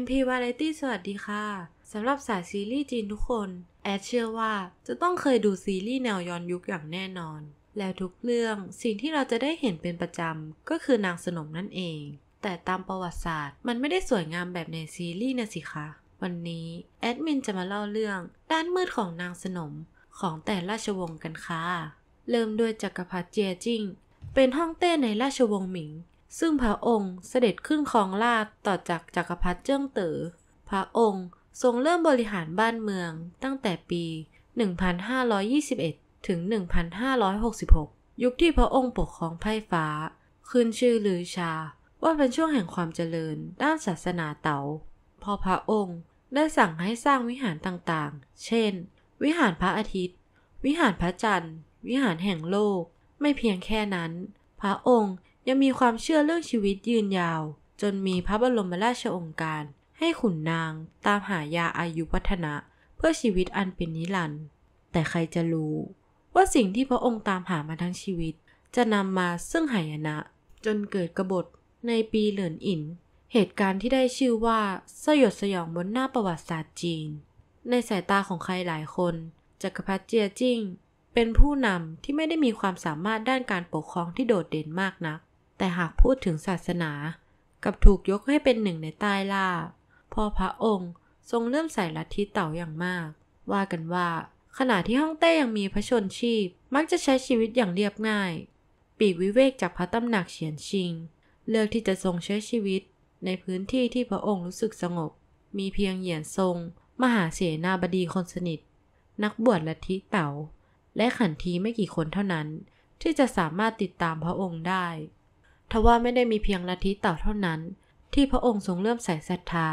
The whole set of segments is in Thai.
MP Variety สวัสดีค่ะสำหรับสายซีรีส์จีนทุกคน แอดเชื่อว่าจะต้องเคยดูซีรีส์แนวย้อนยุคอย่างแน่นอน แล้วทุกเรื่องสิ่งที่เราจะได้เห็นเป็นประจำ ก็คือนางสนมนั่นเอง แต่ตามประวัติศาสตร์มันไม่ได้สวยงามแบบในซีรีส์นะสิคะวันนี้ แอดมินจะมาเล่าเรื่องด้านมืดของนางสนมของแต่ราชวงศ์กันค่ะเริ่มด้วยจักรพรรดิเจียจิงเป็นห้องเต้นในราชวงศ์หมิงซึ่งพระองค์เสด็จขึ้นครองราชต่อจากจักรพรรดิเจิ้งเต๋อพระองค์ทรงเริ่มบริหารบ้านเมืองตั้งแต่ปี 1521ถึง1566 ยุคที่พระองค์ปกครองไพ่ฟ้าขึ้นชื่อลือชา ว่าเป็นช่วงแห่งความเจริญด้านศาสนาเตา๋าพอพระองค์ได้สั่งให้สร้างวิหารต่างๆ เช่น วิหารพระอาทิตย์ วิหารพระจันทร์ วิหารแห่งโลก ไม่เพียงแค่นั้น พระองค์ยังมีความเชื่อเรื่องชีวิตยืนยาว จนมีพระบรมราชองค์การให้ขุนนางตามหายาอายุวัฒนะเพื่อชีวิตอันเป็นนิรันดร์แต่ใครจะรู้ว่าสิ่งที่พระองค์ตามหามาทั้งชีวิต จะนำมาซึ่งหายนะจนเกิดกบฏในปีเหลินอิน เหตุการณ์ที่ได้ชื่อว่าสยดสยองบนหน้าประวัติศาสตร์จีน ในสายตาของใครหลายคนจักรพรรดิเจียจิ้งเป็นผู้นำที่ไม่ได้มีความสามารถด้านการปกครองที่โดดเด่นมากนักแต่หากพูดถึงศาสนา กับถูกยกให้เป็นหนึ่งในใต้ล่าพอพระองค์ทรงเริ่มใส่ลัทธิเต่าอย่างมาก ว่ากันว่า ขณะที่ฮ่องเต้ยังมีพระชนชีพ มักจะใช้ชีวิตอย่างเรียบง่าย ปีกวิเวกจากพระตำหนักเฉียนชิง เลือกที่จะทรงใช้ชีวิตในพื้นที่ที่พระองค์รู้สึกสงบ มีเพียงเหยียนทรง มหาเสนาบดีคนสนิท นักบวชลัทธิเต่าและขันทีไม่กี่คนเท่านั้น ที่จะสามารถติดตามพระองค์ได้ทว่าไม่ได้มีเพียงลัทธิเต่าเท่านั้น ที่พระองค์ทรงเริ่มใส่ศรัทธา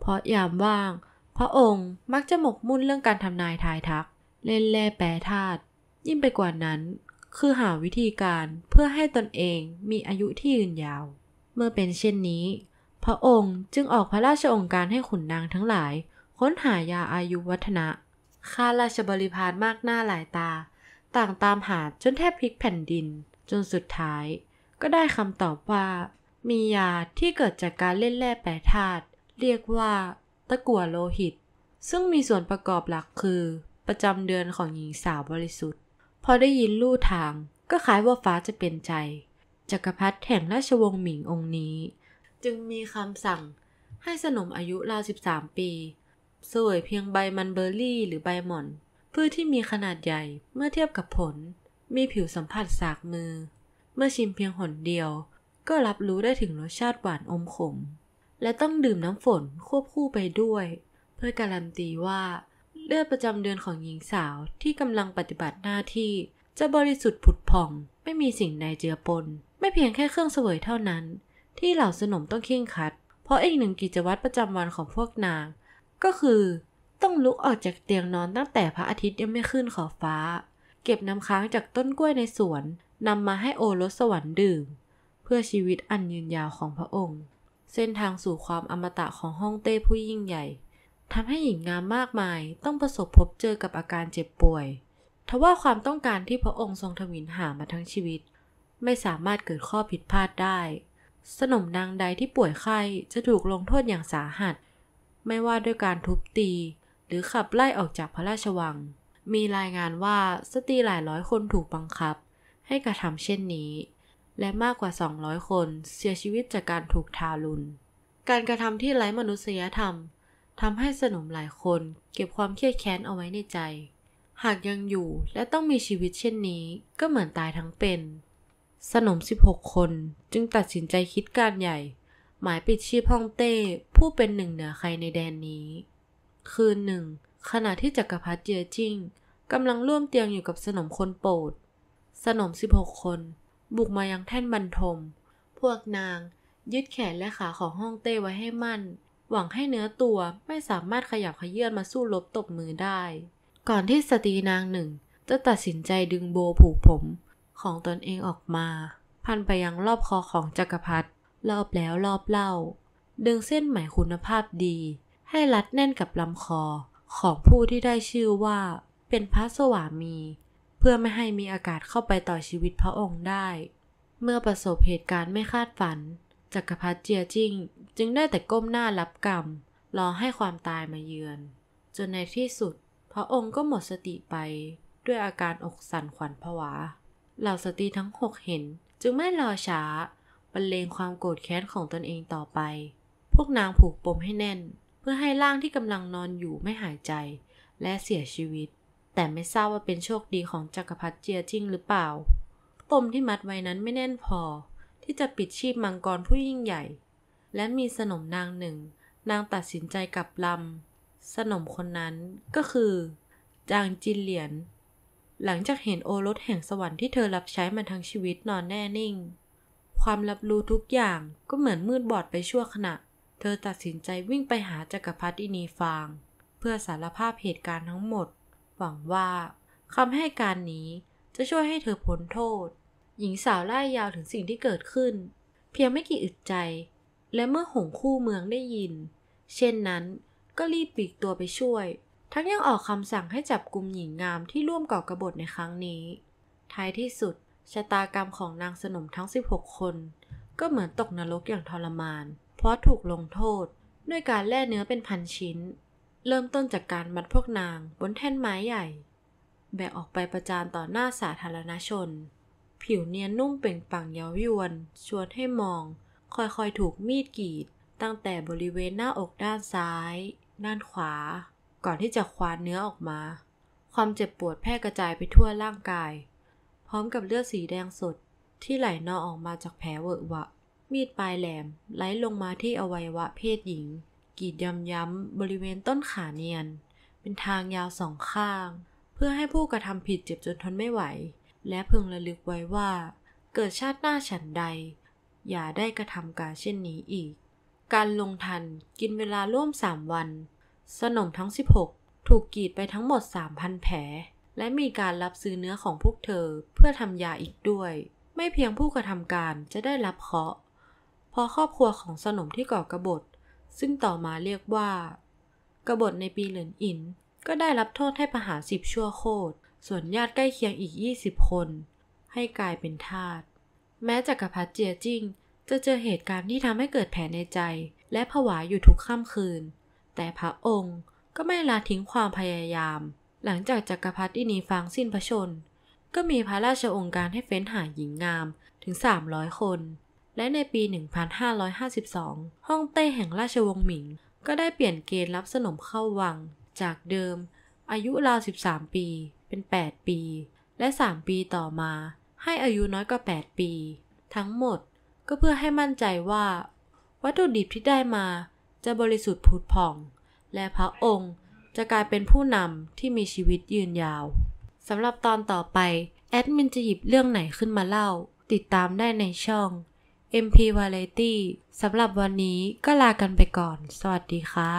เพราะยามว่าง พระองค์มักจะหมกมุ่นเรื่องการทำนายทายทัก เล่นแล่แปรธาตุยิ่งไปกว่านั้น คือหาวิธีการเพื่อให้ตนเองมีอายุที่ยืนยาว เมื่อเป็นเช่นนี้ พระองค์จึงออกพระราชองค์การให้ขุนนางทั้งหลาย ค้นหายาอายุวัฒนะข้าราชบริพารมากหน้าหลายตา ต่างตามหาจนแทบพลิกแผ่นดิน จนสุดท้ายก็ได้คำตอบว่ามียาที่เกิดจากการเล่นแร่แปรธาตุเรียกว่าตะกั่วโลหิต ซึ่งมีส่วนประกอบหลักคือประจำเดือนของหญิงสาวบริสุทธิ์ พอได้ยินลู่ทางก็คล้ายว่าฟ้าจะเป็นใจ จักรพรรดิแห่งราชวงศ์หมิงองค์นี้ จึงมีคำสั่งให้สนมอายุราว 13 ปี สวยเพียงใบมันเบอร์รี่หรือใบหม่อนพืชที่มีขนาดใหญ่เมื่อเทียบกับผล มีผิวสัมผัสสากมือเมื่อชิมเพียงหนเดียว ก็รับรู้ได้ถึงรสชาติหวานอมขม และต้องดื่มน้ำฝนควบคู่ไปด้วย เพื่อการันตีว่า เลือดประจำเดือนของหญิงสาวที่กำลังปฏิบัติหน้าที่จะบริสุทธิ์ผุดผ่อง ไม่มีสิ่งใดเจือปน ไม่เพียงแค่เครื่องเสวยเท่านั้น ที่เหล่าสนมต้องเคร่งคัด เพราะอีกหนึ่งกิจวัตรประจำวันของพวกนาง ก็คือต้องลุกออกจากเตียงนอนตั้งแต่พระอาทิตย์ยังไม่ขึ้นขอบฟ้า เก็บน้ำค้างจากต้นกล้วยในสวนนำมาให้โอรสสวรรค์ดื่ม เพื่อชีวิตอันยืนยาวของพระองค์ เส้นทางสู่ความอมตะของฮ่องเต้ผู้ยิ่งใหญ่ทำให้หญิงงามมากมาย ต้องประสบพบเจอกับอาการเจ็บป่วยทว่าความต้องการที่พระองค์ทรงทวินหามาทั้งชีวิต ไม่สามารถเกิดข้อผิดพลาดได้ สนมนางใดที่ป่วยไข้จะถูกลงโทษอย่างสาหัส ไม่ว่าด้วยการทุบตี หรือขับไล่ออกจากพระราชวัง มีรายงานว่าสตรีหลายร้อยคนถูกบังคับให้กระทำเช่นนี้ และมากกว่า 200 คนเสียชีวิตจากการถูกทารุณ การกระทำที่ไร้มนุษยธรรมทำให้สนมหลายคนเก็บความเครียดแค้นเอาไว้ในใจ หากยังอยู่และต้องมีชีวิตเช่นนี้ก็เหมือนตายทั้งเป็น สนม 16 คนจึงตัดสินใจคิดการใหญ่ หมายปิดชีพฮ่องเต้ ผู้เป็นหนึ่งเหนือใครในแดนนี้ คืนหนึ่งขณะที่จักรพรรดิเจียจิ้งกำลังร่วมเตียงอยู่กับสนมคนโปรดสนม 16 คน บุกมายังแท่นบรรทม พวกนาง ยึดแขนและขาของฮ่องเต้ไว้ให้มั่น หวังให้เนื้อตัวไม่สามารถขยับขยื่นมาสู้รบตบมือได้ ก่อนที่สตรีนางหนึ่ง จะตัดสินใจดึงโบผูกผม ของตนเองออกมา พันไปยังรอบคอของจักรพรรดิรอบแล้วรอบเล่า ดึงเส้นไหมคุณภาพดี ให้รัดแน่นกับลำคอ ของผู้ที่ได้ชื่อว่า เป็นพระสวามีเพื่อไม่ให้มีอากาศเข้าไปต่อชีวิตพระองค์ได้ เมื่อประสบเหตุการณ์ไม่คาดฝันจักรพรรดิเจียจิง จึงได้แต่ก้มหน้ารับกรรมรอให้ความตายมาเยือน จนในที่สุด พระองค์ก็หมดสติไป ด้วยอาการอกสั่นขวัญผวา เหล่าสตรีทั้งหกเห็น จึงไม่รอช้าบรรเลงความโกรธแค้นของตนเองต่อไป พวกนางผูกปมให้แน่น เพื่อให้ร่างที่กำลังนอนอยู่ไม่หายใจและเสียชีวิตแต่ไม่ทราบว่าเป็นโชคดีของจักรพรรดิเจียจิ้งหรือเปล่าปมที่มัดไว้นั้นไม่แน่นพอที่จะปิดชีพมังกรผู้ยิ่งใหญ่ และมีสนมนางหนึ่ง นางตัดสินใจกลับลำ สนมคนนั้นก็คือ จางจินเหลียน หลังจากเห็นโอรสแห่งสวรรค์ที่เธอรับใช้มาทั้งชีวิตนอนแน่นิ่ง ความรับรู้ทุกอย่างก็เหมือนมืดบอดไปชั่วขณะ เธอตัดสินใจวิ่งไปหาจักรพรรดินีฟาง เพื่อสารภาพเหตุการณ์ทั้งหมดหวังว่าคำให้การนี้จะช่วยให้เธอพ้นโทษ หญิงสาวไล่ยาวถึงสิ่งที่เกิดขึ้น เพียงไม่กี่อึดใจ และเมื่อหงคู่เมืองได้ยิน เช่นนั้นก็รีบปีกตัวไปช่วย ทั้งยังออกคำสั่งให้จับกลุ่มหญิงงามที่ร่วมก่อกระบฏในครั้งนี้ ท้ายที่สุด ชะตากรรมของนางสนมทั้ง 16 คน ก็เหมือนตกนรกอย่างทรมาน เพราะถูกลงโทษด้วยการแล่เนื้อเป็นพันชิ้นเริ่มต้นจากการมัดพวกนางบนแท่นไม้ใหญ่ แบกออกไปประจานต่อหน้าสาธารณชน ผิวเนียนนุ่มเป่งปังเย้ายวน ชวนให้มอง ค่อยๆถูกมีดกรีด ตั้งแต่บริเวณหน้าอกด้านซ้ายด้านขวา ก่อนที่จะคว้านเนื้อออกมา ความเจ็บปวดแพร่กระจายไปทั่วร่างกาย พร้อมกับเลือดสีแดงสด ที่ไหลนองออกมาจากแผลเวอะวะ มีดปลายแหลมไหลลงมาที่อวัยวะเพศหญิงกรีดย้ำๆบริเวณต้นขาเนียน เป็นทางยาวสองข้าง เพื่อให้ผู้กระทำผิดเจ็บจนทนไม่ไหว และพึงระลึกไว้ว่า เกิดชาติหน้าฉันใด อย่าได้กระทำการเช่นนี้อีก การลงทันกินเวลาร่วมสามวัน สนมทั้ง 16 ถูกกีดไปทั้งหมด 3,000แผลและมีการรับซื้อเนื้อของพวกเธอเพื่อทำยาอีกด้วย ไม่เพียงผู้กระทำการจะได้รับเคาะพอครอบครัวของสนมที่ก่อกระบฏซึ่งต่อมาเรียกว่ากบฏในปีเหลินอิน ก็ได้รับโทษให้ประหารสิบชั่วโคตรส่วนญาติใกล้เคียงอีก 20 คน ให้กลายเป็นทาสแม้จักรพรรดิเจียจิ้งจะเจอเหตุการณ์ที่ทำให้เกิดแผลในใจ และผวาอยู่ทุกค่ำคืน แต่พระองค์ก็ไม่ลาทิ้งความพยายาม หลังจากจักรพรรดินีฟังสิ้นพระชนก็มีพระราชองค์การให้เฟ้นหาหญิงงามถึง300คนและในปี 1552ฮ่องเต้แห่งราชวงศ์หมิง ก็ได้เปลี่ยนเกณฑ์รับสนมเข้าวัง จากเดิม อายุราว 13 ปีเป็น 8 ปี และ 3 ปีต่อมา ให้อายุน้อยกว่า8ปี ทั้งหมดก็เพื่อให้มั่นใจว่า วัตถุดิบที่ได้มา จะบริสุทธิ์ผุดผ่อง และพระองค์จะกลายเป็นผู้นำที่มีชีวิตยืนยาวสำหรับตอนต่อไปแอดมินจะหยิบเรื่องไหนขึ้นมาเล่าติดตามได้ในช่อง MP Variety สำหรับวันนี้ก็ลากันไปก่อน สวัสดีค่ะ